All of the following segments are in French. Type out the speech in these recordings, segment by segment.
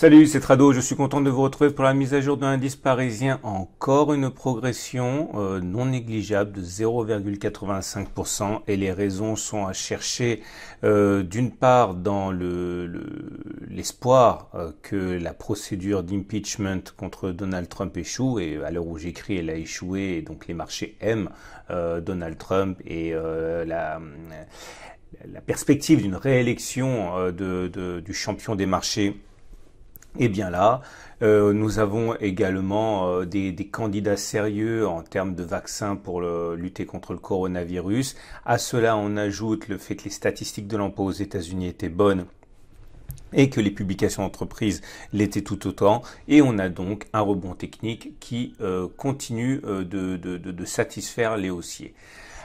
Salut, c'est Trado, je suis content de vous retrouver pour la mise à jour de l'indice parisien. Encore une progression euh, non négligeable de 0,85% et les raisons sont à chercher euh, d'une part dans l'espoir le, euh, que la procédure d'impeachment contre Donald Trump échoue et à l'heure où j'écris elle a échoué et donc les marchés aiment Donald Trump et la perspective d'une réélection du champion des marchés et eh bien là, euh, nous avons également euh, des, candidats sérieux en termes de vaccins pour lutter contre le coronavirus. À cela, on ajoute le fait que les statistiques de l'emploi aux États-Unis étaient bonnes et que les publications d'entreprises l'étaient tout autant. Et on a donc un rebond technique qui euh, continue de satisfaire les haussiers.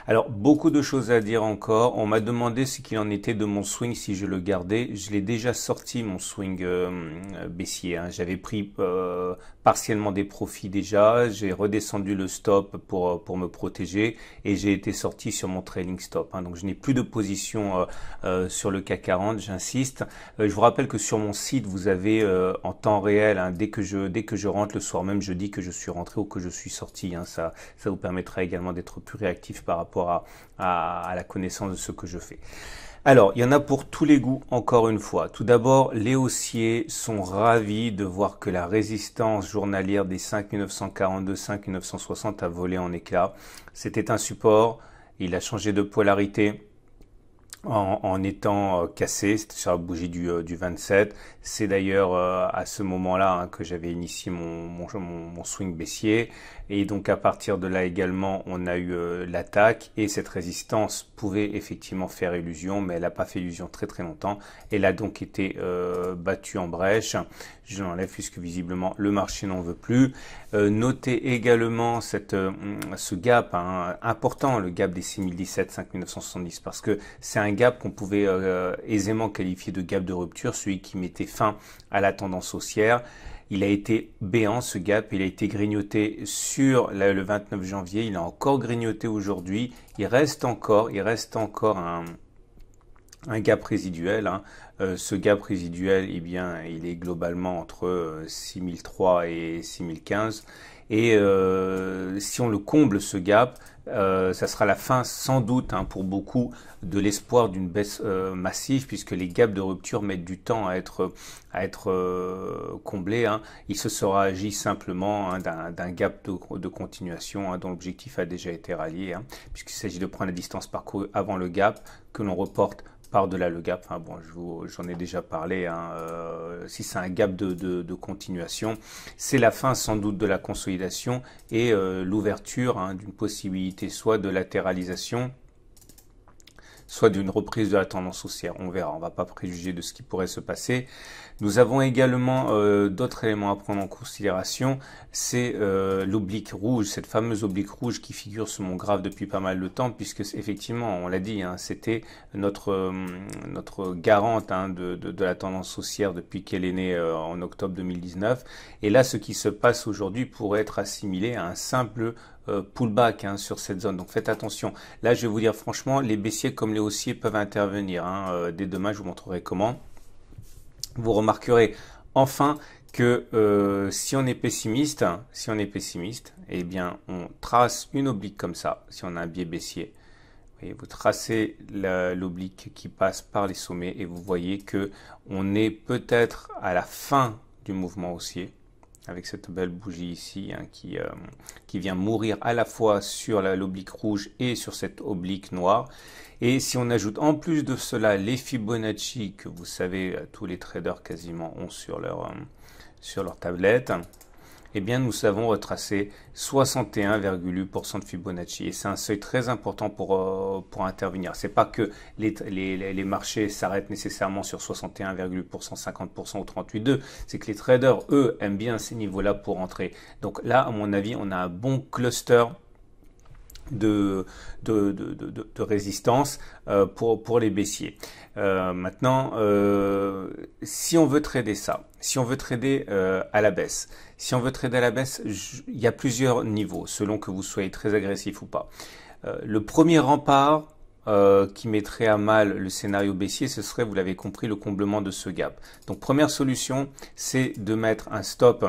Alors, beaucoup de choses à dire encore. On m'a demandé ce qu'il en était de mon swing si je le gardais. Je l'ai déjà sorti, mon swing euh, euh, baissier. Hein. J'avais pris euh, partiellement des profits déjà. J'ai redescendu le stop pour, pour me protéger et j'ai été sorti sur mon trailing stop. Hein. Donc, je n'ai plus de position sur le CAC 40, j'insiste. je vous rappelle que sur mon site, vous avez en temps réel, hein, dès, que je, dès que je rentre, le soir même, je dis que je suis rentré ou que je suis sorti. ça, ça vous permettra également d'être plus réactif par rapport à, la connaissance de ce que je fais. Alors, il y en a pour tous les goûts, encore une fois. Tout d'abord, les haussiers sont ravis de voir que la résistance journalière des 5 5 5960 a volé en éclat. C'était un support, il a changé de polarité. En, étant euh, cassé, c'était sur la bougie du, 27. Euh, C'est d'ailleurs euh, à ce moment-là hein, que j'avais initié mon, mon, swing baissier. Et donc à partir de là également, on a eu euh, l'attaque et cette résistance pouvait effectivement faire illusion, mais elle n'a pas fait illusion très très longtemps. Elle a donc été euh, battue en brèche. Je l'enlève puisque visiblement le marché n'en veut plus. Euh, notez également cette, ce gap hein, important, le gap des 6017-5970, parce que c'est un gap qu'on pouvait aisément qualifier de gap de rupture, celui qui mettait fin à la tendance haussière. Il a été béant ce gap, il a été grignoté sur le 29 janvier, il a encore grignoté aujourd'hui, il reste encore, il reste encore un, gap résiduel. Hein. Euh, ce gap résiduel, eh bien, il est globalement entre 6003 euh, et 6015. Et euh, si on le comble, ce gap, euh, ça sera la fin sans doute hein, pour beaucoup de l'espoir d'une baisse euh, massive puisque les gaps de rupture mettent du temps à être, à être comblés. Hein. Il se sera agi simplement hein, d'un gap de, de continuation dont l'objectif a déjà été rallié puisqu'il s'agit de prendre la distance parcourue avant le gap que l'on reporte par-delà le gap. Hein, bon, j'en ai déjà parlé. Hein, euh, si c'est un gap de, continuation, c'est la fin sans doute de la consolidation et euh, l'ouverture hein, d'une possibilité soit de latéralisation soit d'une reprise de la tendance haussière. On verra, on ne va pas préjuger de ce qui pourrait se passer. Nous avons également euh, d'autres éléments à prendre en considération, c'est euh, l'oblique rouge, cette fameuse oblique rouge qui figure sur mon graphe depuis pas mal de temps, puisque effectivement, on l'a dit, hein, c'était notre, euh, notre garante hein, de, de, la tendance haussière depuis qu'elle est née en octobre 2019. Et là, ce qui se passe aujourd'hui pourrait être assimilé à un simple euh, pullback hein, sur cette zone. Donc faites attention. Là, je vais vous dire franchement, les baissiers comme les haussiers peuvent intervenir. Hein. Euh, dès demain, je vous montrerai comment. Vous remarquerez enfin que euh, si on est pessimiste, hein, si on est pessimiste, eh bien, on trace une oblique comme ça, si on a un biais baissier. vous tracez l'oblique qui passe par les sommets et vous voyez que on est peut-être à la fin du mouvement haussier avec cette belle bougie ici hein, euh, qui, vient mourir à la fois sur l'oblique rouge et sur cette oblique noire. Et si on ajoute en plus de cela les Fibonacci que vous savez euh, tous les traders quasiment ont sur leur, euh, sur leur tablette, eh bien nous savons retracer 61,8% de Fibonacci. Et c'est un seuil très important pour, euh, pour intervenir. C'est pas que les, les marchés s'arrêtent nécessairement sur 61,8%, 50% ou 38,2%. C'est que les traders, eux, aiment bien ces niveaux-là pour entrer. Donc là, à mon avis, on a un bon cluster de, résistance euh, pour, les baissiers. Euh, maintenant, euh, si on veut trader ça, si on veut trader à la baisse, si on veut trader à la baisse, il y a plusieurs niveaux selon que vous soyez très agressif ou pas. le premier rempart qui mettrait à mal le scénario baissier, ce serait, vous l'avez compris, le comblement de ce gap. Donc première solution, c'est de mettre un stop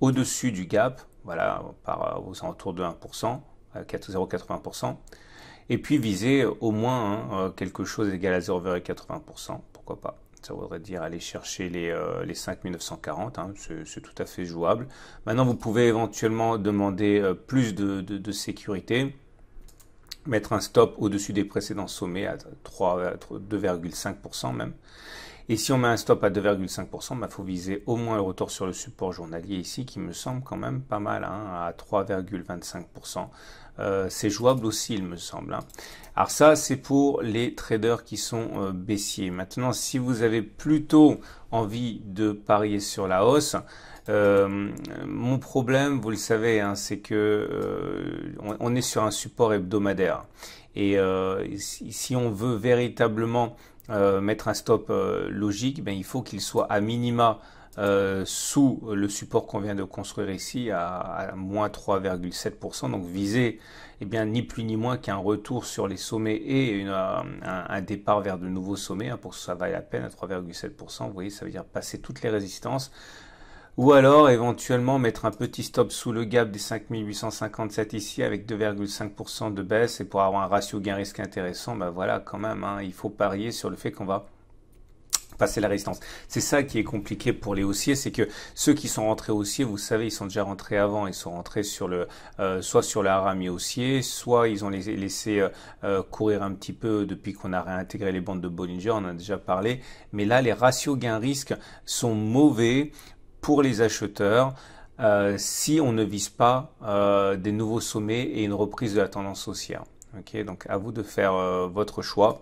au-dessus du gap, voilà, par, aux alentours de 1%, 0,80%, et puis viser au moins hein, euh, quelque chose égal à 0,80%, pourquoi pas. Ça voudrait dire aller chercher les, euh, les 5940, hein, c'est tout à fait jouable. Maintenant, vous pouvez éventuellement demander euh, plus de, sécurité, mettre un stop au-dessus des précédents sommets à 2,5% même. Et si on met un stop à 2,5%, il bah, faut viser au moins le retour sur le support journalier ici, qui me semble quand même pas mal, hein, à 3,25%. Euh, c'est jouable aussi, il me semble. Hein. Alors ça, c'est pour les traders qui sont euh, baissiers. Maintenant, si vous avez plutôt envie de parier sur la hausse, euh, mon problème, vous le savez, hein, c'est que on, est sur un support hebdomadaire. Et si, on veut véritablement mettre un stop logique, ben, il faut qu'il soit à minima euh, sous le support qu'on vient de construire ici à, moins 3,7%. Donc viser eh bien, ni plus ni moins qu'un retour sur les sommets et euh, un, départ vers de nouveaux sommets hein, pour que ça vaille la peine à 3,7%. Vous voyez, ça veut dire passer toutes les résistances. Ou alors éventuellement mettre un petit stop sous le gap des 5857 ici avec 2,5% de baisse et pour avoir un ratio gain risque intéressant, ben voilà quand même, hein, il faut parier sur le fait qu'on va passer la résistance. C'est ça qui est compliqué pour les haussiers, c'est que ceux qui sont rentrés haussiers, vous savez, ils sont déjà rentrés avant, ils sont rentrés sur le, euh, soit sur la rame haussier, soit ils ont laissé euh, euh, courir un petit peu depuis qu'on a réintégré les bandes de Bollinger, on en a déjà parlé, mais là les ratios gain-risque sont mauvais pour les acheteurs. si on ne vise pas des nouveaux sommets et une reprise de la tendance haussière. donc à vous de faire votre choix.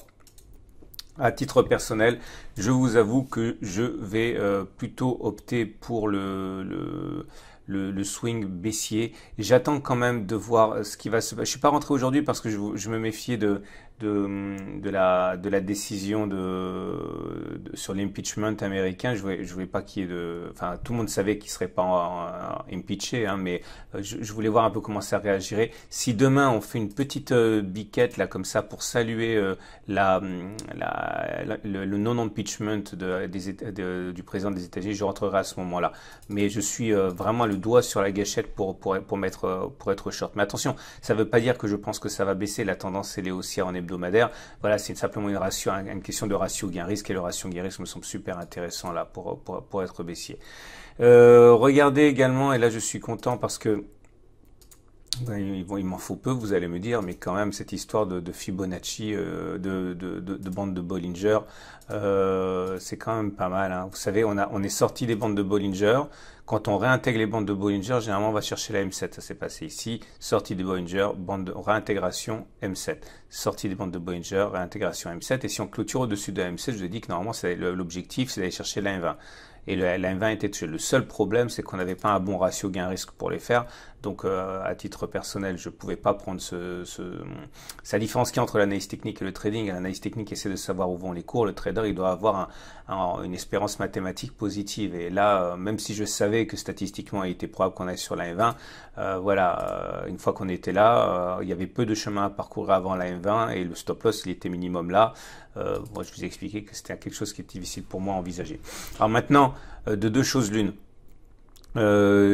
À titre personnel, je vous avoue que je vais euh, plutôt opter pour le, le swing baissier. J'attends quand même de voir euh, ce qui va se passer. Je suis pas rentré aujourd'hui parce que je, je me méfiais de, de, la, de la décision de, sur l'impeachment américain, je ne je voulais pas qu'il y ait de. Enfin, tout le monde savait qu'il serait pas impeaché, hein, mais euh, je, voulais voir un peu comment ça réagirait. Si demain on fait une petite euh, biquette là comme ça pour saluer euh, la, le, non-impeachment de, du président des États-Unis, je rentrerai à ce moment-là. Mais je suis vraiment le doigt sur la gâchette pour, pour, pour, mettre, pour être short. Mais attention, ça ne veut pas dire que je pense que ça va baisser. La tendance, elle est haussière en ébullition. Voilà, c'est simplement une, ratio, une question de ratio gain-risque et le ratio gain-risque me semble super intéressant là pour, être baissier. Euh, regardez également, et là je suis content parce que il, m'en faut peu, vous allez me dire, mais quand même cette histoire de, Fibonacci, euh, de, de, de, bande de Bollinger, euh, c'est quand même pas mal. Hein. Vous savez, on, a, on est sorti des bandes de Bollinger, quand on réintègre les bandes de Bollinger, généralement on va chercher la M7. Ça s'est passé ici. Sortie de Bollinger, bande de réintégration M7. Sortie des bandes de Bollinger, réintégration M7. Et si on clôture au-dessus de la M7, je vous ai dit que normalement l'objectif c'est d'aller chercher la M20 et la m 20 était Le seul problème, c'est qu'on n'avait pas un bon ratio gain-risque pour les faire. Donc, euh, à titre personnel, je ne pouvais pas prendre ce, ce... sa différence a entre l'analyse technique et le trading. L'analyse technique essaie de savoir où vont les cours. Le trader, il doit avoir une espérance mathématique positive. Et là, euh, même si je savais que statistiquement il était probable qu'on aille sur la M20. Euh, voilà, euh, une fois qu'on était là, euh, il y avait peu de chemin à parcourir avant la M20 et le stop loss il était minimum là. moi je vous ai expliqué que c'était quelque chose qui était difficile pour moi à envisager. Alors maintenant, de deux choses l'une.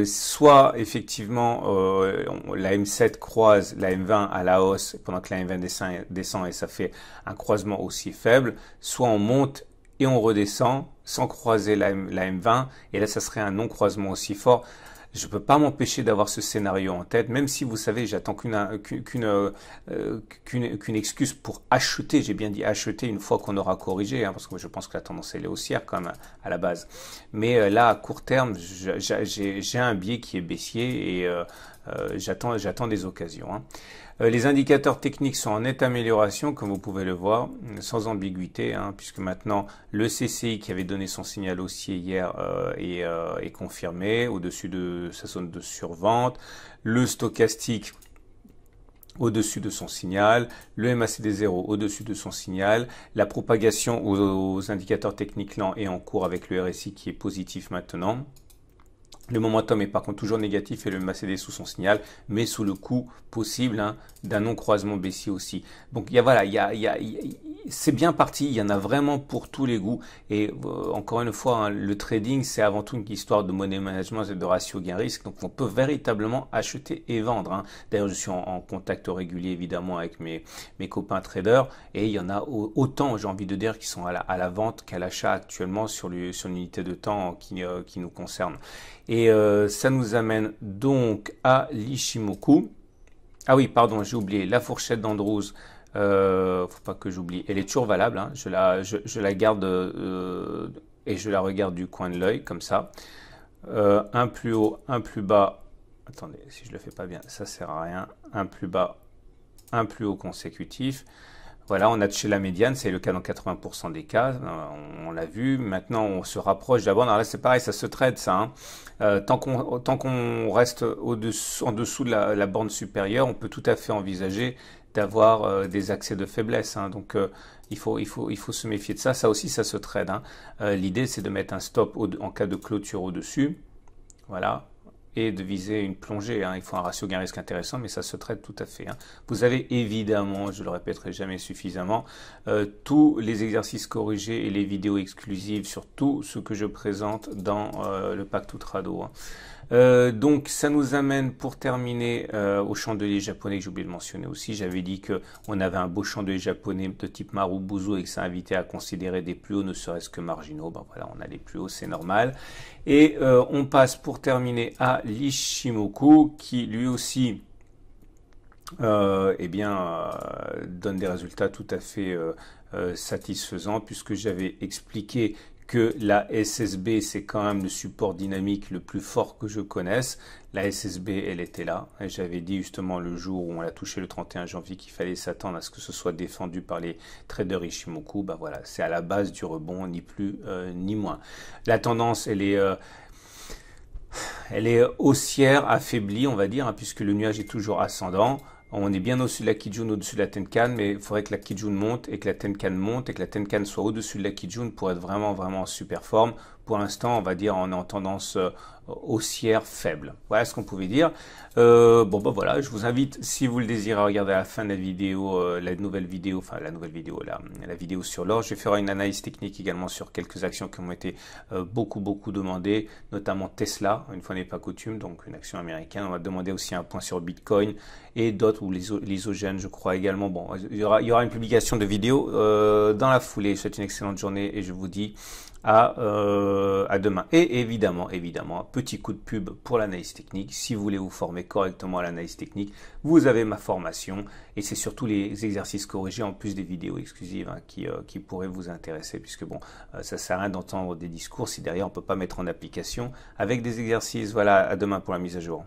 soit effectivement la M7 croise la M20 à la hausse pendant que la M20 descend, descend et ça fait un croisement aussi faible, soit on monte et on redescend sans croiser la, M20. Et là, ça serait un non-croisement aussi fort je ne peux pas m'empêcher d'avoir ce scénario en tête, même si vous savez, j'attends qu'une euh, euh, qu'une excuse pour acheter, j'ai bien dit acheter une fois qu'on aura corrigé, hein, parce que je pense que la tendance elle est haussière quand même à la base. Mais euh, là, à court terme, j'ai un biais qui est baissier et j'attends j'attends des occasions. Hein. Euh, les indicateurs techniques sont en nette amélioration, comme vous pouvez le voir, sans ambiguïté, hein, puisque maintenant le CCI qui avait donné son signal haussier hier euh, euh, est, confirmé au-dessus de sa zone de survente. Le stochastique au-dessus de son signal, le MACD 0 au-dessus de son signal, la propagation aux, indicateurs techniques lents est en cours avec le RSI qui est positif maintenant. Le momentum est par contre toujours négatif et le MACD sous son signal, mais sous le coup possible hein, d'un non-croisement baissier aussi. Donc il y a voilà, il y a c'est bien parti, il y en a vraiment pour tous les goûts. Et euh, encore une fois, hein, le trading, c'est avant tout une histoire de money management et de ratio gain-risque. Donc on peut véritablement acheter et vendre. Hein. D'ailleurs, je suis en, contact régulier évidemment avec mes, mes copains traders. Et il y en a autant, j'ai envie de dire, qui sont à la, à la vente qu'à l'achat actuellement sur l'unité de temps qui, euh, nous concerne. Et euh, ça nous amène donc à l'Ishimoku. Ah oui, pardon, j'ai oublié, la fourchette d'Andrews. Euh, faut pas que j'oublie. Elle est toujours valable. Hein. Je, la, je, la garde euh, et je la regarde du coin de l'œil, comme ça. Euh, un plus haut, un plus bas. Attendez, si je le fais pas bien, ça sert à rien. Un plus bas, un plus haut consécutif. Voilà, on a chez la médiane, c'est le cas dans 80% des cas, euh, on, l'a vu. Maintenant, on se rapproche de la borne. Alors là, c'est pareil, ça se traite, ça. Hein. tant qu'on reste au en dessous de la, la, borne supérieure, on peut tout à fait envisager d'avoir euh, des accès de faiblesse. Hein. Donc euh, il, faut, il, faut, il faut se méfier de ça. Ça aussi, ça se trade. Hein. Euh, l'idée, c'est de mettre un stop en cas de clôture au-dessus. Voilà. Et de viser une plongée. Hein. Il faut un ratio gain-risque intéressant, mais ça se traite tout à fait. Vous avez évidemment, je le répéterai jamais suffisamment, tous les exercices corrigés et les vidéos exclusives sur tout ce que je présente dans le pacte Outrado. Euh, donc ça nous amène pour terminer euh, au chandelier japonais que j'ai oublié de mentionner aussi. J'avais dit qu'on avait un beau chandelier japonais de type Marubuzu et que ça invitait à considérer des plus hauts, ne serait-ce que marginaux. Ben voilà, on a les plus hauts, c'est normal. Et euh, on passe pour terminer à l'Ishimoku qui lui aussi... eh bien, donne des résultats tout à fait satisfaisants puisque j'avais expliqué que la SSB, c'est quand même le support dynamique le plus fort que je connaisse. La SSB, elle était là. j'avais dit justement le jour où on l'a touché le 31 janvier qu'il fallait s'attendre à ce que ce soit défendu par les traders Ishimoku. Bah voilà, c'est à la base du rebond, ni plus euh, ni moins. La tendance, elle est... Euh, elle est haussière, affaiblie, on va dire, hein, puisque le nuage est toujours ascendant. On est bien au-dessus de la Kijun, au-dessus de la Tenkan, mais il faudrait que la Kijun monte et que la Tenkan monte et que la Tenkan soit au-dessus de la Kijun pour être vraiment, vraiment en super forme. Pour l'instant, on va dire, on est en tendance euh, haussière faible. Voilà ce qu'on pouvait dire. Euh, bon ben voilà, je vous invite, si vous le désirez, à regarder à la fin de la vidéo, euh, la nouvelle vidéo, enfin la nouvelle vidéo, la, la vidéo sur l'or. Je ferai une analyse technique également sur quelques actions qui ont été euh, beaucoup beaucoup demandées, notamment Tesla, une fois n'est pas coutume, donc une action américaine. On va demander aussi un point sur Bitcoin et d'autres ou l'isogène, je crois également. Bon, il y aura, une publication de vidéo dans la foulée. Je souhaite une excellente journée et je vous dis à, à demain. Et évidemment, évidemment, petit coup de pub pour l'analyse technique. Si vous voulez vous former correctement à l'analyse technique, vous avez ma formation et c'est surtout les exercices corrigés en plus des vidéos exclusives hein, euh, qui, pourraient vous intéresser puisque bon, euh, ça sert à rien d'entendre des discours si derrière on ne peut pas mettre en application avec des exercices. Voilà, à demain pour la mise à jour.